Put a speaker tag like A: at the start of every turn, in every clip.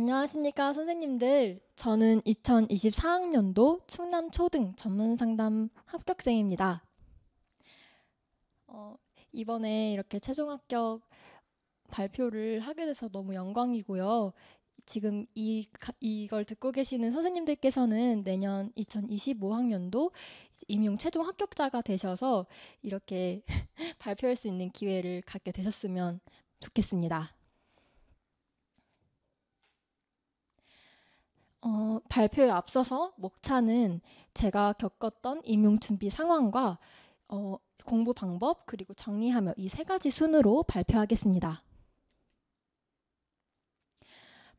A: 안녕하십니까 선생님들. 저는 2024학년도 충남 초등 전문 상담 합격생입니다. 어, 이번에 이렇게 최종 합격 발표를 하게 돼서 너무 영광이고요. 지금 이 이걸 듣고 계시는 선생님들께서는 내년 2025학년도 임용 최종 합격자가 되셔서 이렇게 발표할 수 있는 기회를 갖게 되셨으면 좋겠습니다. 어, 발표에 앞서서 목차는 제가 겪었던 임용 준비 상황과 어, 공부 방법 그리고 정리하며 이 세 가지 순으로 발표하겠습니다.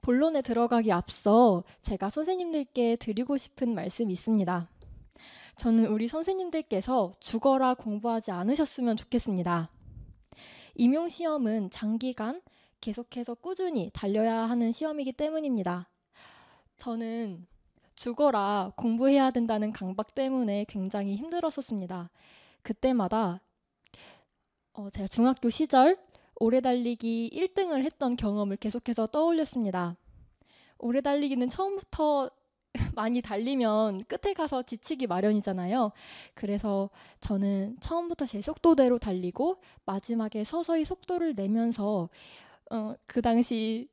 A: 본론에 들어가기 앞서 제가 선생님들께 드리고 싶은 말씀이 있습니다. 저는 우리 선생님들께서 죽어라 공부하지 않으셨으면 좋겠습니다. 임용시험은 장기간 계속해서 꾸준히 달려야 하는 시험이기 때문입니다. 저는 죽어라 공부해야 된다는 강박 때문에 굉장히 힘들었었습니다. 그때마다 어, 제가 중학교 시절 오래 달리기 1등을 했던 경험을 계속해서 떠올렸습니다. 오래 달리기는 처음부터 많이 달리면 끝에 가서 지치기 마련이잖아요. 그래서 저는 처음부터 제 속도대로 달리고 마지막에 서서히 속도를 내면서 어, 그 당시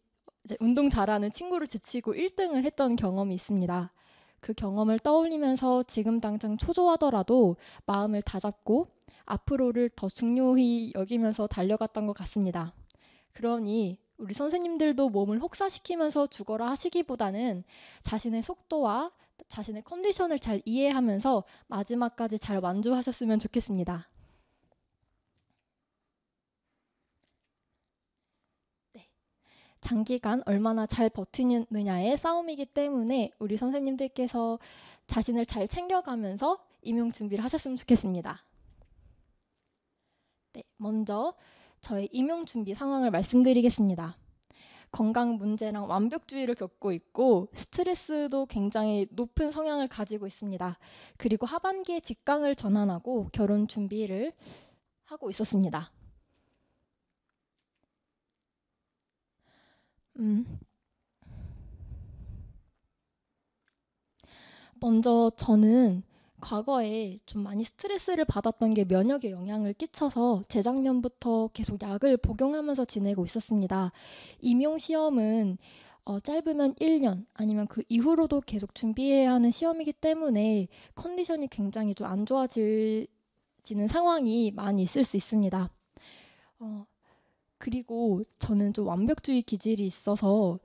A: 운동 잘하는 친구를 제치고 1등을 했던 경험이 있습니다. 그 경험을 떠올리면서 지금 당장 초조하더라도 마음을 다잡고 앞으로를 더 중요히 여기면서 달려갔던 것 같습니다. 그러니 우리 선생님들도 몸을 혹사시키면서 죽어라 하시기보다는 자신의 속도와 자신의 컨디션을 잘 이해하면서 마지막까지 잘 완주하셨으면 좋겠습니다. 장기간 얼마나 잘 버티느냐의 싸움이기 때문에 우리 선생님들께서 자신을 잘 챙겨가면서 임용 준비를 하셨으면 좋겠습니다. 네, 먼저 저의 임용 준비 상황을 말씀드리겠습니다. 건강 문제랑 완벽주의를 겪고 있고 스트레스도 굉장히 높은 성향을 가지고 있습니다. 그리고 하반기에 직강을 전환하고 결혼 준비를 하고 있었습니다. 음. 먼저 저는 과거에 좀 많이 스트레스를 받았던 게 면역에 영향을 끼쳐서 재작년부터 계속 약을 복용하면서 지내고 있었습니다. 임용 시험은 어, 짧으면 1년 아니면 그 이후로도 계속 준비해야 하는 시험이기 때문에 컨디션이 굉장히 좀 안 좋아지는 상황이 많이 있을 수 있습니다. 어, 그리고 저는 좀 완벽주의 기질이 있어서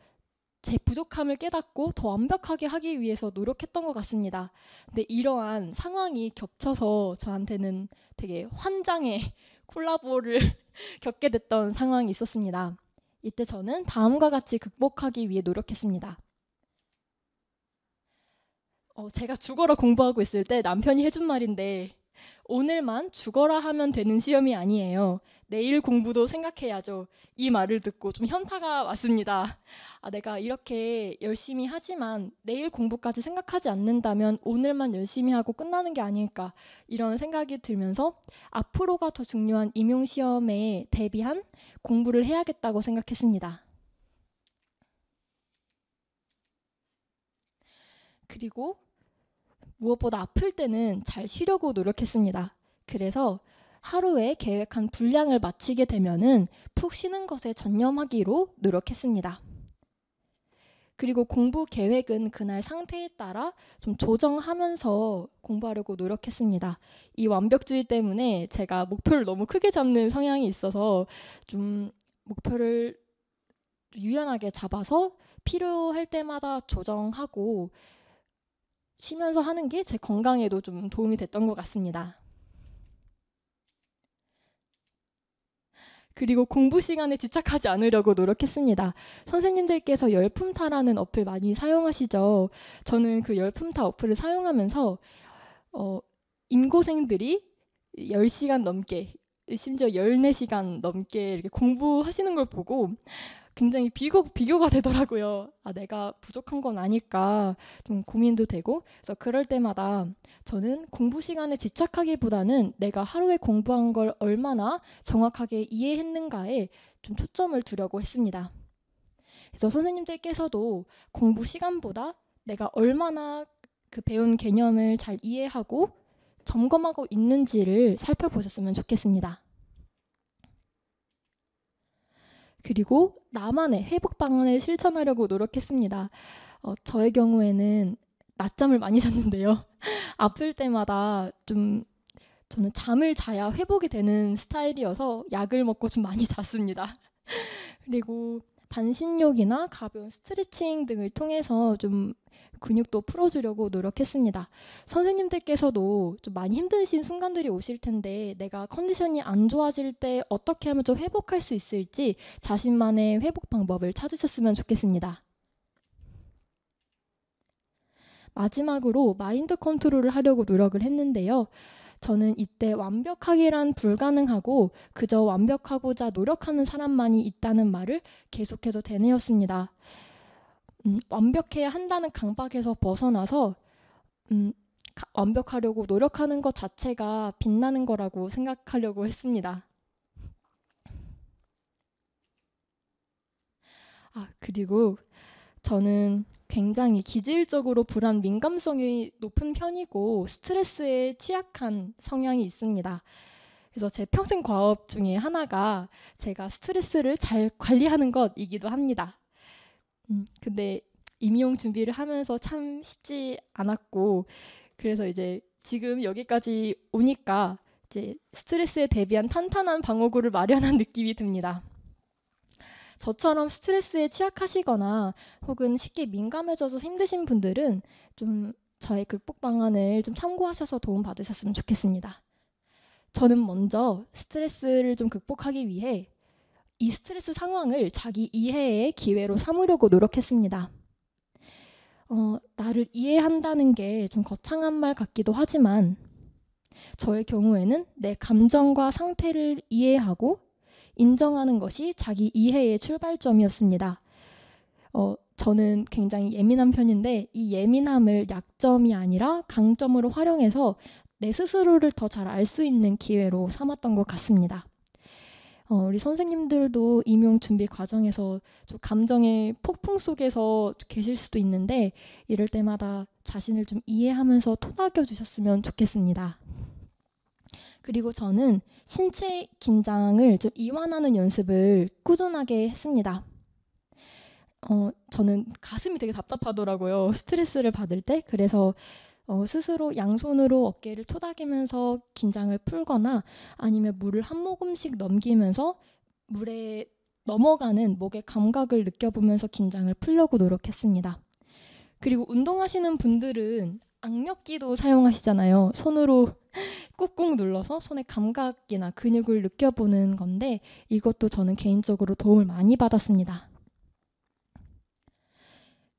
A: 제 부족함을 깨닫고 더 완벽하게 하기 위해서 노력했던 것 같습니다. 근데 이러한 상황이 겹쳐서 저한테는 되게 환장의 콜라보를 겪게 됐던 상황이 있었습니다. 이때 저는 다음과 같이 극복하기 위해 노력했습니다. 어, 제가 죽어라 공부하고 있을 때 남편이 해준 말인데 오늘만 죽어라 하면 되는 시험이 아니에요. 내일 공부도 생각해야죠. 이 말을 듣고 좀 현타가 왔습니다. 아, 내가 이렇게 열심히 하지만 내일 공부까지 생각하지 않는다면 오늘만 열심히 하고 끝나는 게 아닐까 이런 생각이 들면서 앞으로가 더 중요한 임용시험에 대비한 공부를 해야겠다고 생각했습니다. 그리고 무엇보다 아플 때는 잘 쉬려고 노력했습니다. 그래서 하루에 계획한 분량을 마치게 되면은 푹 쉬는 것에 전념하기로 노력했습니다. 그리고 공부 계획은 그날 상태에 따라 좀 조정하면서 공부하려고 노력했습니다. 이 완벽주의 때문에 제가 목표를 너무 크게 잡는 성향이 있어서 좀 목표를 유연하게 잡아서 필요할 때마다 조정하고 쉬면서 하는 게 제 건강에도 좀 도움이 됐던 것 같습니다. 그리고 공부 시간에 집착하지 않으려고 노력했습니다. 선생님들께서 열품타라는 어플 많이 사용하시죠? 저는 그 열품타 어플을 사용하면서 어, 임고생들이 10시간 넘게 심지어 14시간 넘게 이렇게 공부하시는 걸 보고 굉장히 비교, 비교가 되더라고요. 아, 내가 부족한 건 아닐까 좀 고민도 되고, 그래서 그럴 때마다 저는 공부 시간에 집착하기보다는 내가 하루에 공부한 걸 얼마나 정확하게 이해했는가에 좀 초점을 두려고 했습니다. 그래서 선생님들께서도 공부 시간보다 내가 얼마나 그 배운 개념을 잘 이해하고 점검하고 있는지를 살펴보셨으면 좋겠습니다. 그리고 나만의 회복 방안을 실천하려고 노력했습니다. 어, 저의 경우에는 낮잠을 많이 잤는데요. 아플 때마다 좀 저는 잠을 자야 회복이 되는 스타일이어서 약을 먹고 좀 많이 잤습니다. 그리고 반신욕이나 가벼운 스트레칭 등을 통해서 좀 근육도 풀어주려고 노력했습니다. 선생님들께서도 좀 많이 힘드신 순간들이 오실 텐데 내가 컨디션이 안 좋아질 때 어떻게 하면 좀 회복할 수 있을지 자신만의 회복 방법을 찾으셨으면 좋겠습니다. 마지막으로 마인드 컨트롤을 하려고 노력을 했는데요. 저는 이때 완벽하기란 불가능하고 그저 완벽하고자 노력하는 사람만이 있다는 말을 계속해서 되뇌었습니다. 음, 완벽해야 한다는 강박에서 벗어나서 음, 가, 완벽하려고 노력하는 것 자체가 빛나는 거라고 생각하려고 했습니다. 아, 그리고 저는 굉장히 기질적으로 불안 민감성이 높은 편이고 스트레스에 취약한 성향이 있습니다. 그래서 제 평생 과업 중에 하나가 제가 스트레스를 잘 관리하는 것이기도 합니다. 음, 근데 임용 준비를 하면서 참 쉽지 않았고 그래서 이제 지금 여기까지 오니까 이제 스트레스에 대비한 탄탄한 방어구를 마련한 느낌이 듭니다. 저처럼 스트레스에 취약하시거나 혹은 쉽게 민감해져서 힘드신 분들은 좀 저의 극복 방안을 좀 참고하셔서 도움 받으셨으면 좋겠습니다. 저는 먼저 스트레스를 좀 극복하기 위해 이 스트레스 상황을 자기 이해의 기회로 삼으려고 노력했습니다. 어, 나를 이해한다는 게 좀 거창한 말 같기도 하지만 저의 경우에는 내 감정과 상태를 이해하고 인정하는 것이 자기 이해의 출발점이었습니다. 어, 저는 굉장히 예민한 편인데 이 예민함을 약점이 아니라 강점으로 활용해서 내 스스로를 더 잘 알 수 있는 기회로 삼았던 것 같습니다. 어, 우리 선생님들도 임용 준비 과정에서 좀 감정의 폭풍 속에서 계실 수도 있는데 이럴 때마다 자신을 좀 이해하면서 토닥여 주셨으면 좋겠습니다. 그리고 저는 신체 긴장을 좀 이완하는 연습을 꾸준하게 했습니다. 어, 저는 가슴이 되게 답답하더라고요. 스트레스를 받을 때. 그래서 어, 스스로 양손으로 어깨를 토닥이면서 긴장을 풀거나 아니면 물을 한 모금씩 넘기면서 물에 넘어가는 목의 감각을 느껴보면서 긴장을 풀려고 노력했습니다. 그리고 운동하시는 분들은 악력기도 사용하시잖아요. 손으로 꾹꾹 눌러서 손의 감각이나 근육을 느껴보는 건데 이것도 저는 개인적으로 도움을 많이 받았습니다.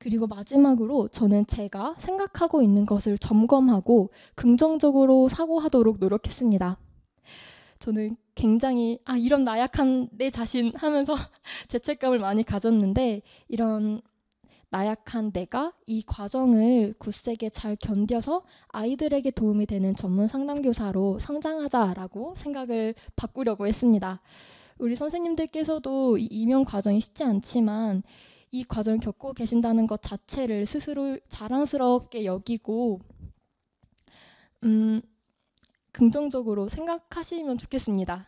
A: 그리고 마지막으로 저는 제가 생각하고 있는 것을 점검하고 긍정적으로 사고하도록 노력했습니다. 저는 굉장히 아 이런 나약한 내 자신 하면서 죄책감을 많이 가졌는데 이런 나약한 내가 이 과정을 굳세게 잘 견뎌서 아이들에게 도움이 되는 전문 상담교사로 성장하자라고 생각을 바꾸려고 했습니다. 우리 선생님들께서도 이 임용 과정이 쉽지 않지만 이 과정을 겪고 계신다는 것 자체를 스스로 자랑스럽게 여기고 음, 긍정적으로 생각하시면 좋겠습니다.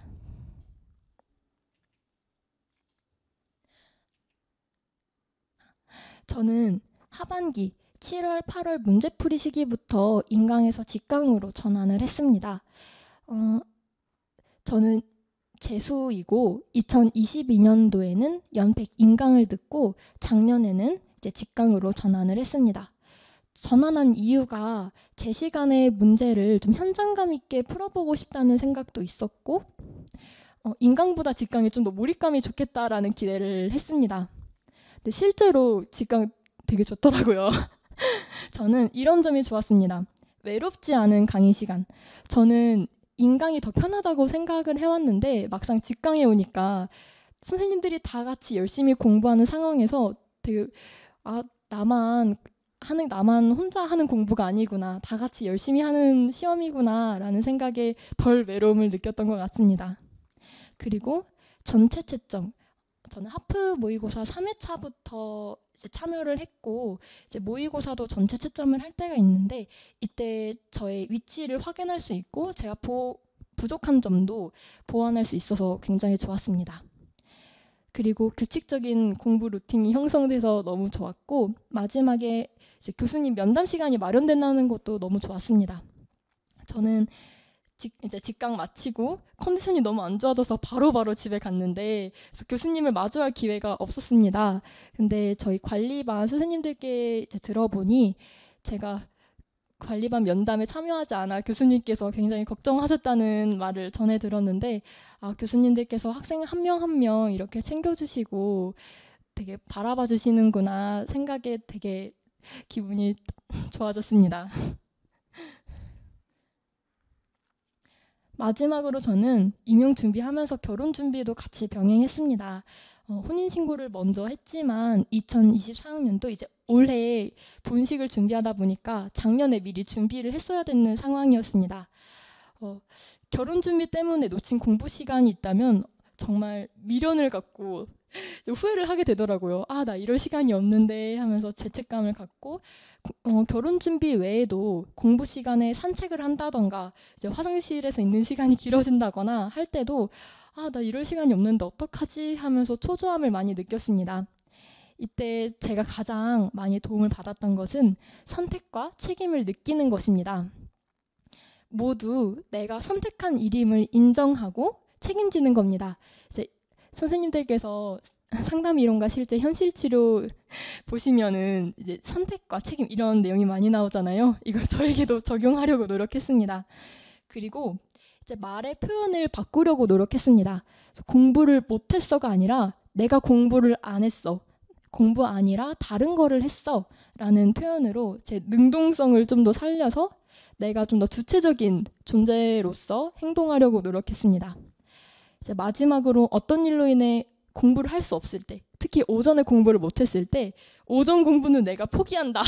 A: 저는 하반기 7월, 8월 문제풀이 시기부터 인강에서 직강으로 전환을 했습니다. 어, 저는 재수이고 2022년도에는 연백 인강을 듣고 작년에는 이제 직강으로 전환을 했습니다. 전환한 이유가 제 시간의 문제를 좀 현장감 있게 풀어보고 싶다는 생각도 있었고 어, 인강보다 직강이 좀 더 몰입감이 좋겠다라는 기대를 했습니다. 근데 실제로 직강 되게 좋더라고요. 저는 이런 점이 좋았습니다. 외롭지 않은 강의 시간. 저는 인강이 더 편하다고 생각을 해왔는데 막상 직강에 오니까 선생님들이 다 같이 열심히 공부하는 상황에서 되게 아 나만 하는 나만 혼자 하는 공부가 아니구나 다 같이 열심히 하는 시험이구나라는 생각에 덜 외로움을 느꼈던 것 같습니다. 그리고 전체 채점 저는 하프 모의고사 3회차부터 참여를 했고 이제 모의고사도 전체 채점을 할 때가 있는데 이때 저의 위치를 확인할 수 있고 제가 보, 부족한 점도 보완할 수 있어서 굉장히 좋았습니다. 그리고 규칙적인 공부 루틴이 형성돼서 너무 좋았고 마지막에 교수님 면담 시간이 마련된다는 것도 너무 좋았습니다. 저는 직, 이제 직강 마치고 컨디션이 너무 안 좋아져서 바로바로 바로 집에 갔는데 그래서 교수님을 마주할 기회가 없었습니다. 근데 저희 관리반 선생님들께 이제 들어보니 제가 관리반 면담에 참여하지 않아 교수님께서 굉장히 걱정하셨다는 말을 전해 들었는데 아 교수님들께서 학생 한 명 한 명 이렇게 챙겨주시고 되게 바라봐 주시는구나 생각에 되게 기분이 좋아졌습니다. 마지막으로 저는 임용 준비하면서 결혼 준비도 같이 병행했습니다. 어, 혼인신고를 먼저 했지만 2024학년도 이제 올해 본식을 준비하다 보니까 작년에 미리 준비를 했어야 되는 상황이었습니다. 어, 결혼 준비 때문에 놓친 공부 시간이 있다면 정말 미련을 갖고 좀 후회를 하게 되더라고요. 아, 나 이럴 시간이 없는데 하면서 죄책감을 갖고 어, 결혼 준비 외에도 공부 시간에 산책을 한다던가 이제 화장실에서 있는 시간이 길어진다거나 할 때도 아, 나 이럴 시간이 없는데 어떡하지 하면서 초조함을 많이 느꼈습니다. 이때 제가 가장 많이 도움을 받았던 것은 선택과 책임을 느끼는 것입니다. 모두 내가 선택한 일임을 인정하고 책임지는 겁니다. 이제 선생님들께서 상담 이론과 실제 현실 치료 보시면은 이제 선택과 책임 이런 내용이 많이 나오잖아요. 이걸 저에게도 적용하려고 노력했습니다. 그리고 이제 말의 표현을 바꾸려고 노력했습니다. 공부를 못했어가 아니라 내가 공부를 안 했어. 공부 아니라 다른 거를 했어. 라는 표현으로 제 능동성을 좀 더 살려서 내가 좀 더 주체적인 존재로서 행동하려고 노력했습니다. 이제 마지막으로 어떤 일로 인해 공부를 할 수 없을 때, 특히 오전에 공부를 못했을 때, 오전 공부는 내가 포기한다.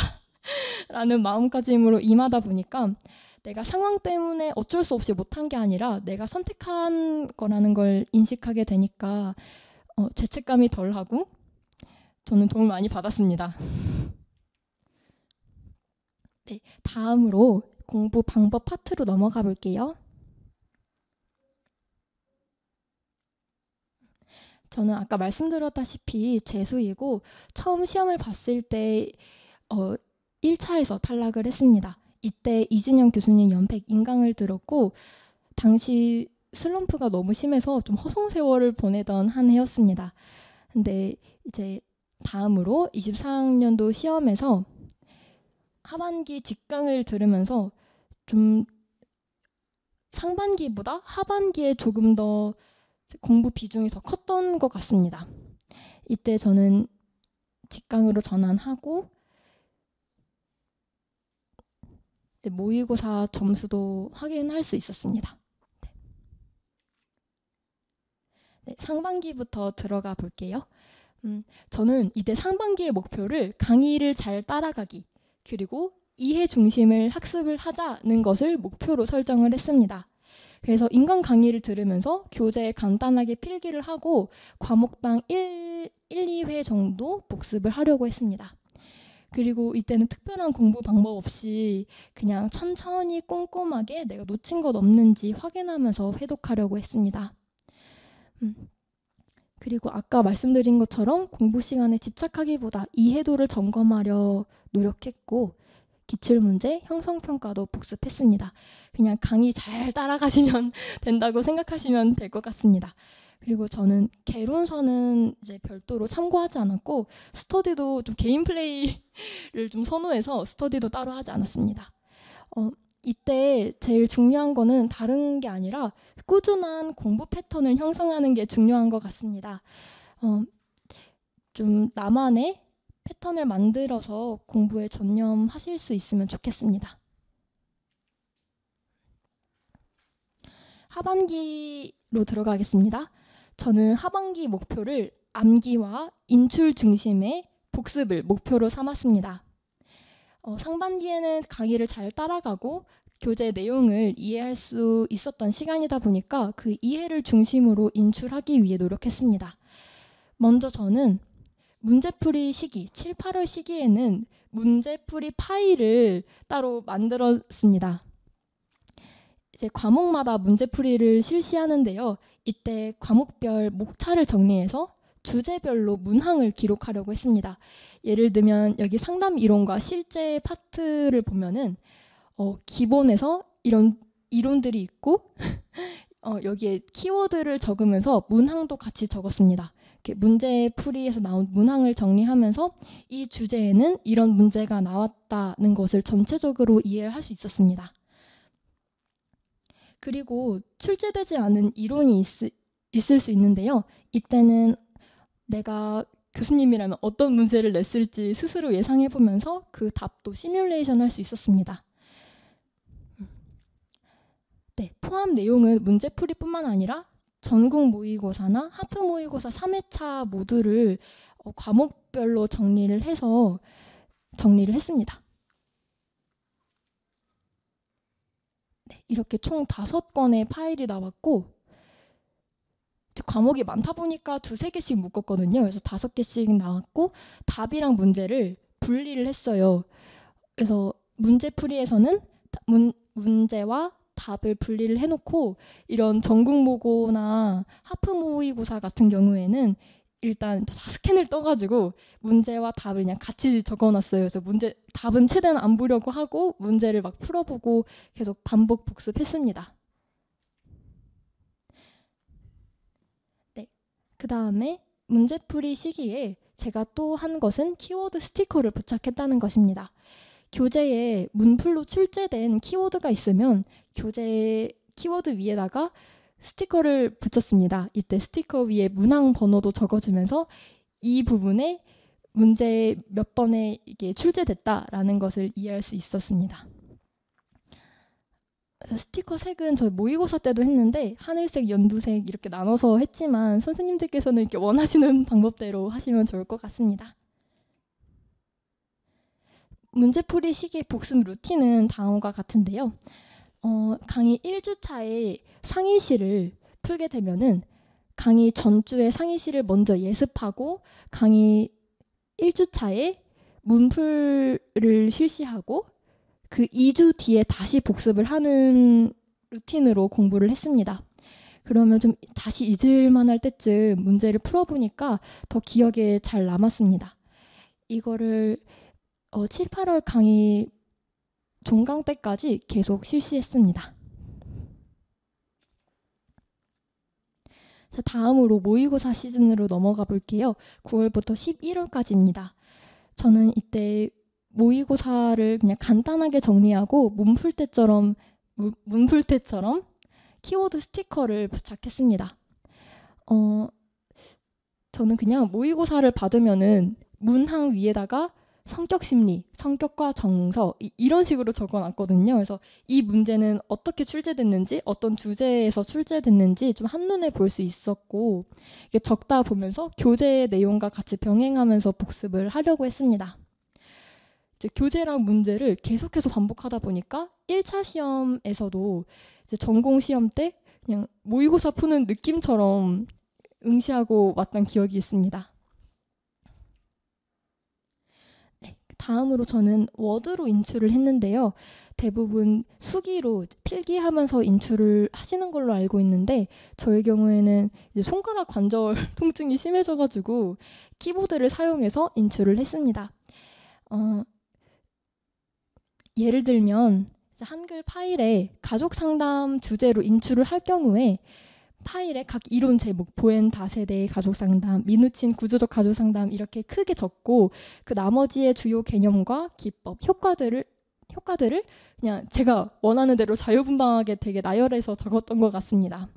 A: 라는 마음가짐으로 임하다 보니까 내가 상황 때문에 어쩔 수 없이 못한 게 아니라 내가 선택한 거라는 걸 인식하게 되니까 어, 죄책감이 덜하고 저는 도움을 많이 받았습니다. 네, 다음으로 공부 방법 파트로 넘어가 볼게요. 저는 아까 말씀드렸다시피 재수이고 처음 시험을 봤을 때 어, 1차에서 탈락을 했습니다. 이때 이진영 교수님 연백 인강을 들었고 당시 슬럼프가 너무 심해서 좀 허송 세월을 보내던 한 해였습니다. 근데 이제 다음으로 24학년도 시험에서 하반기 직강을 들으면서 좀 상반기보다 하반기에 조금 더 공부 비중이 더 컸던 것 같습니다. 이때 저는 직강으로 전환하고 네, 모의고사 점수도 확인할 수 있었습니다. 네. 네, 상반기부터 들어가 볼게요. 음, 저는 이때 상반기의 목표를 강의를 잘 따라가기 그리고 이해 중심을 학습을 하자는 것을 목표로 설정을 했습니다. 그래서 인강 강의를 들으면서 교재에 간단하게 필기를 하고 과목당 1, 1, 2회 정도 복습을 하려고 했습니다. 그리고 이때는 특별한 공부 방법 없이 그냥 천천히 꼼꼼하게 내가 놓친 것 없는지 확인하면서 회독하려고 했습니다. 음. 그리고 아까 말씀드린 것처럼 공부 시간에 집착하기보다 이해도를 점검하려 노력했고 기출문제, 형성평가도 복습했습니다. 그냥 강의 잘 따라가시면 된다고 생각하시면 될 것 같습니다. 그리고 저는 개론서는 이제 별도로 참고하지 않았고 스터디도 좀 개인 플레이를 좀 선호해서 스터디도 따로 하지 않았습니다. 어, 이때 제일 중요한 거는 다른 게 아니라 꾸준한 공부 패턴을 형성하는 게 중요한 것 같습니다. 어, 좀 나만의 패턴을 만들어서 공부에 전념하실 수 있으면 좋겠습니다. 하반기로 들어가겠습니다. 저는 하반기 목표를 암기와 인출 중심의 복습을 목표로 삼았습니다. 어, 상반기에는 강의를 잘 따라가고 교재 내용을 이해할 수 있었던 시간이다 보니까 그 이해를 중심으로 인출하기 위해 노력했습니다. 먼저 저는 문제풀이 시기, 7, 8월 시기에는 문제풀이 파일을 따로 만들었습니다. 이제 과목마다 문제풀이를 실시하는데요. 이때 과목별 목차를 정리해서 주제별로 문항을 기록하려고 했습니다. 예를 들면 여기 상담 이론과 실제 파트를 보면은 어, 기본에서 이런 이론들이 있고 어, 여기에 키워드를 적으면서 문항도 같이 적었습니다. 이렇게 문제 풀이에서 나온 문항을 정리하면서 이 주제에는 이런 문제가 나왔다는 것을 전체적으로 이해를 할수 있었습니다. 그리고 출제되지 않은 이론이 있, 을수 있는데요. 이때는 내가 교수님이라면 어떤 문제를 냈을지 스스로 예상해 보면서 그 답도 시뮬레이션 할 수 있었습니다. 네, 포함 내용은 문제풀이뿐만 아니라 전국 모의고사나 하프 모의고사 3회차 모두를 어, 과목별로 정리를 해서 정리를 했습니다. 네, 이렇게 총 다섯 건의 파일이 나왔고 과목이 많다 보니까 두세 개씩 묶었거든요. 그래서 다섯 개씩 나왔고 답이랑 문제를 분리를 했어요. 그래서 문제풀이에서는 문, 문제와 답을 분리를 해놓고 이런 전국모고나 하프모의고사 같은 경우에는 일단 다 스캔을 떠가지고 문제와 답을 그냥 같이 적어놨어요. 그래서 문제 답은 최대한 안 보려고 하고 문제를 막 풀어보고 계속 반복 복습했습니다. 네, 그 다음에 문제풀이 시기에 제가 또 한 것은 키워드 스티커를 부착했다는 것입니다. 교재에 문풀로 출제된 키워드가 있으면 교재 키워드 위에다가 스티커를 붙였습니다. 이때 스티커 위에 문항 번호도 적어주면서 이 부분에 문제 몇 번에 이게 출제됐다라는 것을 이해할 수 있었습니다. 스티커 색은 저 모의고사 때도 했는데 하늘색, 연두색 이렇게 나눠서 했지만 선생님들께서는 이렇게 원하시는 방법대로 하시면 좋을 것 같습니다. 문제풀이 시기 복습 루틴은 다음과 같은데요. 어, 강의 1주차에 상의시를 풀게 되면은 강의 전주에 상의시를 먼저 예습하고 강의 1주차에 문풀을 실시하고 그 2주 뒤에 다시 복습을 하는 루틴으로 공부를 했습니다. 그러면 좀 다시 잊을만 할 때쯤 문제를 풀어보니까 더 기억에 잘 남았습니다. 이거를 어, 7, 8월 강의 종강 때까지 계속 실시했습니다. 자, 다음으로 모의고사 시즌으로 넘어가 볼게요. 9월부터 11월까지입니다. 저는 이때 모의고사를 그냥 간단하게 정리하고 문풀 때처럼 문, 풀 때처럼 키워드 스티커를 부착했습니다. 어, 저는 그냥 모의고사를 받으면은 문항 위에다가 성격 심리, 성격과 정서 이, 런 식으로 적어놨거든요. 그래서 이 문제는 어떻게 출제됐는지, 어떤 주제에서 출제됐는지 좀 한눈에 볼 수 있었고 이게 적다 보면서 교재의 내용과 같이 병행하면서 복습을 하려고 했습니다. 이제 교재랑 문제를 계속해서 반복하다 보니까 1차 시험에서도 이제 전공 시험 때 그냥 모의고사 푸는 느낌처럼 응시하고 왔던 기억이 있습니다. 다음으로 저는 워드로 인출을 했는데요. 대부분 수기로 필기하면서 인출을 하시는 걸로 알고 있는데 저의 경우에는 손가락 관절 통증이 심해져가지고 키보드를 사용해서 인출을 했습니다. 어, 예를 들면 한글 파일에 가족 상담 주제로 인출을 할 경우에 파일에 각 이론 제목, 보엔 다세대의 가족상담, 미누친 구조적 가족상담 이렇게 크게 적고 그 나머지의 주요 개념과 기법, 효과들을 효과들을 그냥 제가 원하는 대로 자유분방하게 되게 나열해서 적었던 것 같습니다.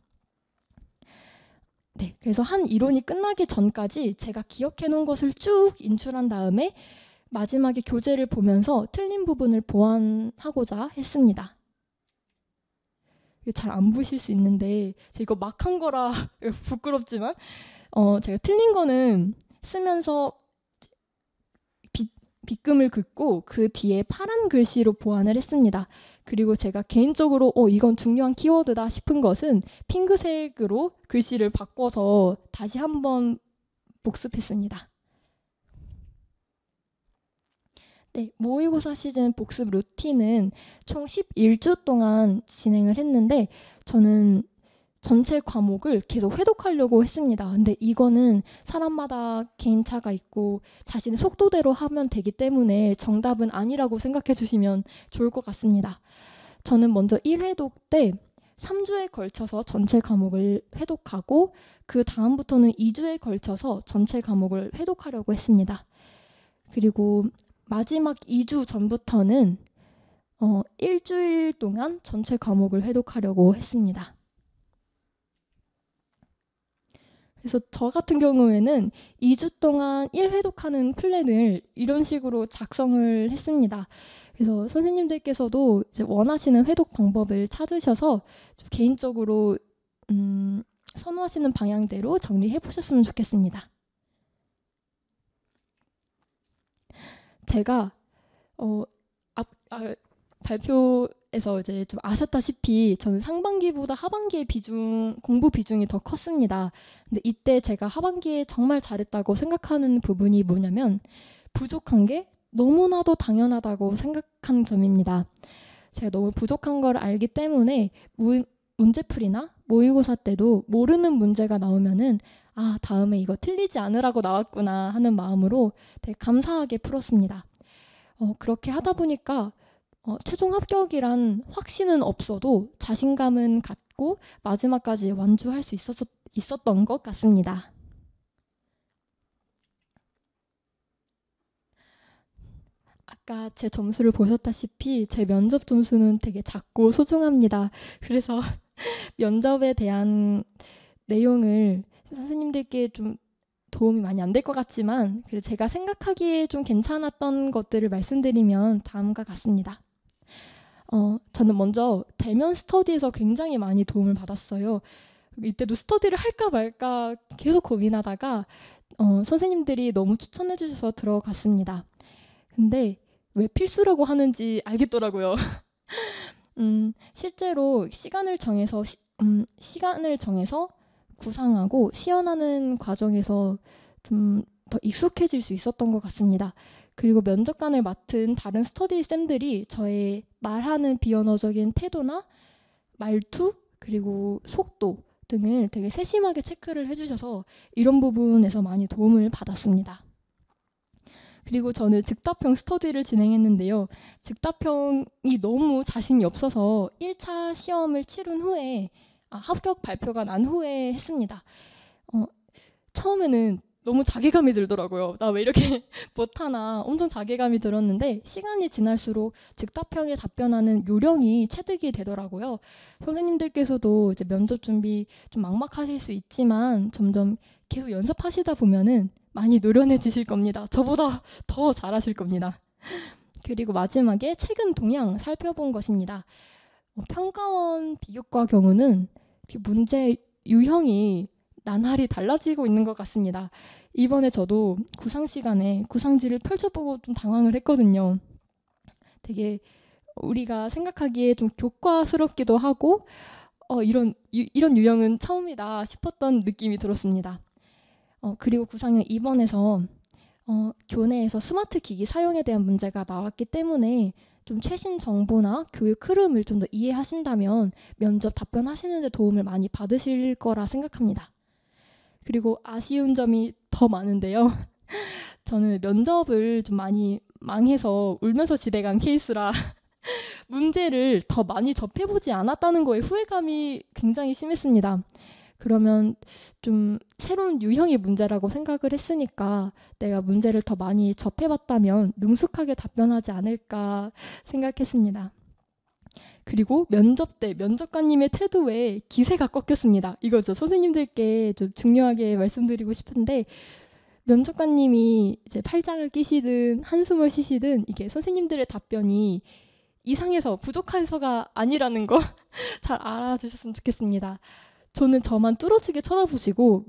A: 네, 그래서 한 이론이 끝나기 전까지 제가 기억해 놓은 것을 쭉 인출한 다음에 마지막에 교재를 보면서 틀린 부분을 보완하고자 했습니다. 잘안보실수 있는데 제가 이거 막한 거라 부끄럽지만 어 제가 틀린 거는 쓰면서 빗금을 긋고 그 뒤에 파란 글씨로 보완을 했습니다. 그리고 제가 개인적으로 어 이건 중요한 키워드다 싶은 것은 핑크색으로 글씨를 바꿔서 다시 한번 복습했습니다. 네, 모의고사 시즌 복습 루틴은 총 11주 동안 진행을 했는데 저는 전체 과목을 계속 회독하려고 했습니다. 근데 이거는 사람마다 개인차가 있고 자신의 속도대로 하면 되기 때문에 정답은 아니라고 생각해 주시면 좋을 것 같습니다. 저는 먼저 1회독 때 3주에 걸쳐서 전체 과목을 회독하고 그 다음부터는 2주에 걸쳐서 전체 과목을 회독하려고 했습니다. 그리고 마지막 2주 전부터는 어, 일주일 동안 전체 과목을 회독하려고 했습니다. 그래서 저 같은 경우에는 2주 동안 1회독하는 플랜을 이런 식으로 작성을 했습니다. 그래서 선생님들께서도 원하시는 회독 방법을 찾으셔서 개인적으로 음, 선호하시는 방향대로 정리해 보셨으면 좋겠습니다. 제가 어, 앞, 아, 발표에서 이제 좀 아셨다시피 저는 상반기보다 하반기의 비중 공부 비중이 더 컸습니다. 근데 이때 제가 하반기에 정말 잘했다고 생각하는 부분이 뭐냐면 부족한 게 너무나도 당연하다고 생각한 점입니다. 제가 너무 부족한 걸 알기 때문에 문, 제풀이나 모의고사 때도 모르는 문제가 나오면은 아, 다음에 이거 틀리지 않으라고 나왔구나 하는 마음으로 되게 감사하게 풀었습니다. 어, 그렇게 하다 보니까 어, 최종 합격이란 확신은 없어도 자신감은 갖고 마지막까지 완주할 수 있었, 있었던 것 같습니다. 아까 제 점수를 보셨다시피 제 면접 점수는 되게 작고 소중합니다. 그래서 면접에 대한 내용을 선생님들께 좀 도움이 많이 안 될 것 같지만 그래도 제가 생각하기에 좀 괜찮았던 것들을 말씀드리면 다음과 같습니다. 어, 저는 먼저 대면 스터디에서 굉장히 많이 도움을 받았어요. 이때도 스터디를 할까 말까 계속 고민하다가 어, 선생님들이 너무 추천해 주셔서 들어갔습니다. 근데 왜 필수라고 하는지 알겠더라고요. 음, 실제로 시간을 정해서 시, 음, 시간을 정해서 구상하고 시연하는 과정에서 좀 더 익숙해질 수 있었던 것 같습니다. 그리고 면접관을 맡은 다른 스터디 쌤들이 저의 말하는 비언어적인 태도나 말투 그리고 속도 등을 되게 세심하게 체크를 해주셔서 이런 부분에서 많이 도움을 받았습니다. 그리고 저는 즉답형 스터디를 진행했는데요. 즉답형이 너무 자신이 없어서 1차 시험을 치른 후에 아, 합격 발표가 난 후에 했습니다. 어, 처음에는 너무 자괴감이 들더라고요. 나 왜 이렇게 못하나 엄청 자괴감이 들었는데 시간이 지날수록 즉답형에 답변하는 요령이 체득이 되더라고요. 선생님들께서도 이제 면접 준비 좀 막막하실 수 있지만 점점 계속 연습하시다 보면은 많이 노련해지실 겁니다. 저보다 더 잘하실 겁니다. 그리고 마지막에 최근 동향 살펴본 것입니다. 어, 평가원 비교과 경우는 문제 유형이 나날이 달라지고 있는 것 같습니다. 이번에 저도 구상 시간에 구상지를 펼쳐보고 좀 당황을 했거든요. 되게 우리가 생각하기에 좀 교과스럽기도 하고 어, 이런 유, 이런 유형은 처음이다 싶었던 느낌이 들었습니다. 어, 그리고 구상형 2번에서 어, 교내에서 스마트 기기 사용에 대한 문제가 나왔기 때문에 좀 최신 정보나 교육 흐름을 좀 더 이해하신다면 면접 답변하시는데 도움을 많이 받으실 거라 생각합니다. 그리고 아쉬운 점이 더 많은데요. 저는 면접을 좀 많이 망해서 울면서 집에 간 케이스라 문제를 더 많이 접해보지 않았다는 거에 후회감이 굉장히 심했습니다. 그러면 좀 새로운 유형의 문제라고 생각을 했으니까 내가 문제를 더 많이 접해봤다면 능숙하게 답변하지 않을까 생각했습니다. 그리고 면접 때 면접관님의 태도에 기세가 꺾였습니다. 이거죠. 선생님들께 좀 중요하게 말씀드리고 싶은데 면접관님이 이제 팔짱을 끼시든 한숨을 쉬시든 이게 선생님들의 답변이 이상해서 부족해서가 아니라는 거 잘 알아주셨으면 좋겠습니다. 저는 저만 뚫어지게 쳐다보시고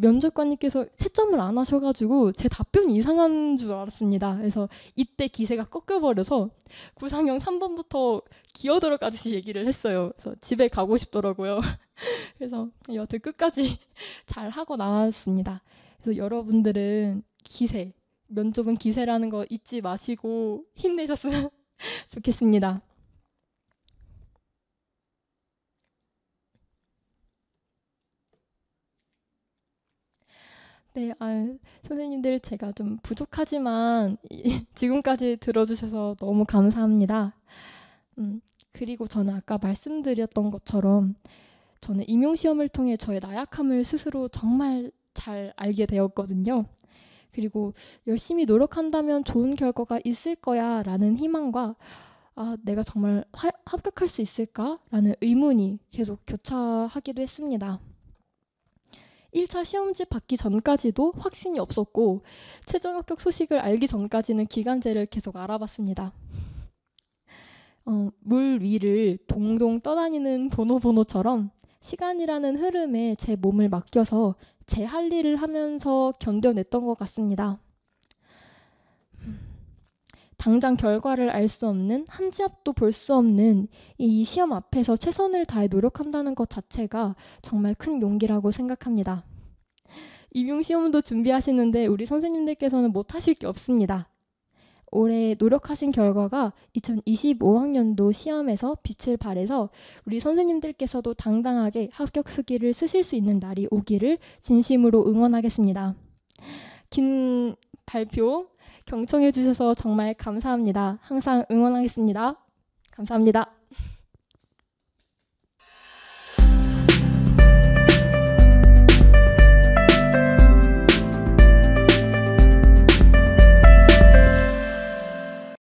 A: 면접관님께서 채점을 안 하셔가지고 제 답변이 이상한 줄 알았습니다. 그래서 이때 기세가 꺾여버려서 구상형 3번부터 기어들어가듯이 얘기를 했어요. 그래서 집에 가고 싶더라고요. 그래서 여하튼 끝까지 잘 하고 나왔습니다. 그래서 여러분들은 기세, 면접은 기세라는 거 잊지 마시고 힘내셨으면 좋겠습니다. 네, 아, 선생님들 제가 좀 부족하지만 지금까지 들어주셔서 너무 감사합니다. 음, 그리고 저는 아까 말씀드렸던 것처럼 저는 임용 시험을 통해 저의 나약함을 스스로 정말 잘 알게 되었거든요. 그리고 열심히 노력한다면 좋은 결과가 있을 거야라는 희망과 아, 내가 정말 하, 합격할 수 있을까라는 의문이 계속 교차하기도 했습니다. 1차 시험지 받기 전까지도 확신이 없었고 최종 합격 소식을 알기 전까지는 기간제를 계속 알아봤습니다. 어, 물 위를 동동 떠다니는 보노보노처럼 시간이라는 흐름에 제 몸을 맡겨서 제 할 일을 하면서 견뎌냈던 것 같습니다. 당장 결과를 알 수 없는 한지 앞도 볼 수 없는 이 시험 앞에서 최선을 다해 노력한다는 것 자체가 정말 큰 용기라고 생각합니다. 임용 시험도 준비하시는데 우리 선생님들께서는 못 하실 게 없습니다. 올해 노력하신 결과가 2025학년도 시험에서 빛을 발해서 우리 선생님들께서도 당당하게 합격 수기를 쓰실 수 있는 날이 오기를 진심으로 응원하겠습니다. 긴 발표 경청해 주셔서 정말 감사합니다. 항상 응원하겠습니다. 감사합니다.